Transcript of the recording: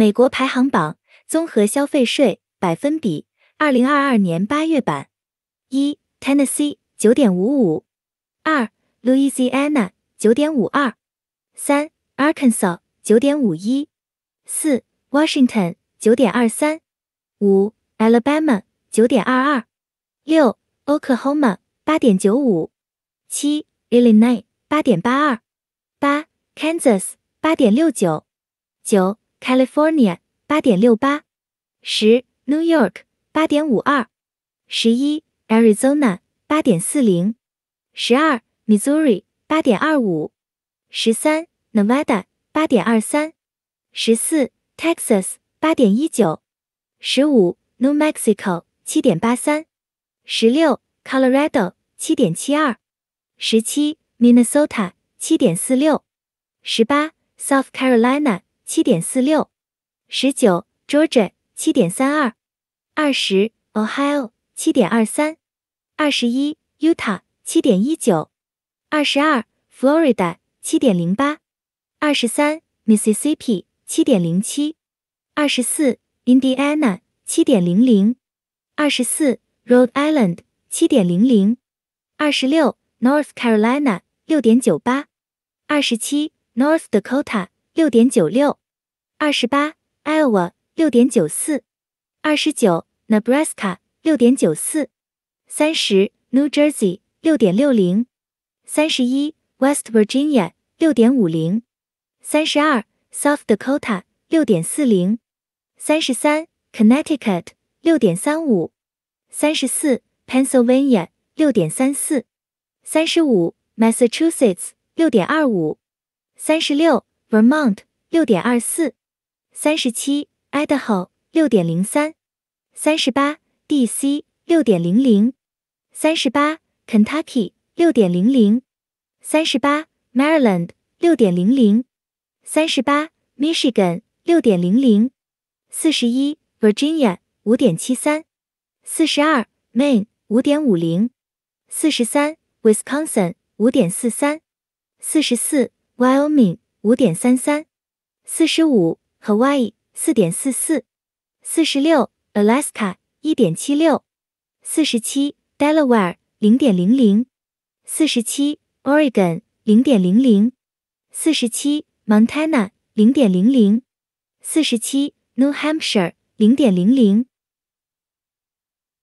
美国排行榜综合消费税百分比，二零二二年八月版：一，Tennessee 九点五五；二，Louisiana 九点五二；三，Arkansas 九点五一；四，Washington 九点二三；五，Alabama 九点二二；六，Oklahoma 八点九五；七，Illinois 八点八二；八，Kansas 八点六九；九。California 八点六八，十 New York 八点五二，十一 Arizona 八点四零，十二 Missouri 八点二五，十三 Nevada 八点二三，十四 Texas 八点一九，十五 New Mexico 七点八三，十六 Colorado 七点七二，十七 Minnesota 七点四六，十八 South Carolina 七点四六，十九 Georgia 七点三二，二十 Ohio 七点二三，二十一 Utah 七点一九，二十二 Florida 七点零八，二十三 Mississippi 七点零七，二十四 Indiana 七点零零，二十四 Rhode Island 七点零零，二十六 North Carolina 六点九八，二十七 North Dakota。六点九六，二十八。Iowa 六点九四，二十九。Nebraska 六点九四，三十。New Jersey 六点六零，三十一。West Virginia 六点五零，三十二。South Dakota 六点四零，三十三。Connecticut 六点三五，三十四。Pennsylvania 六点三四，三十五。Massachusetts 六点二五，三十六。Vermont 6.24，37. Idaho 6.03，38. DC 6.00，38. Kentucky 6.00，38. Maryland 6.00，38. Michigan 6.00，41. Virginia 5.73，42. Maine 5.50，43. Wisconsin 5.43，44. Wyoming 五点三三，四十五 Hawaii 四点四四，四十六 Alaska 一点七六，四十七 Delaware 零点零零，四十七 Oregon 零点零零，四十七 Montana 零点零零，四十七 New Hampshire 零点零零。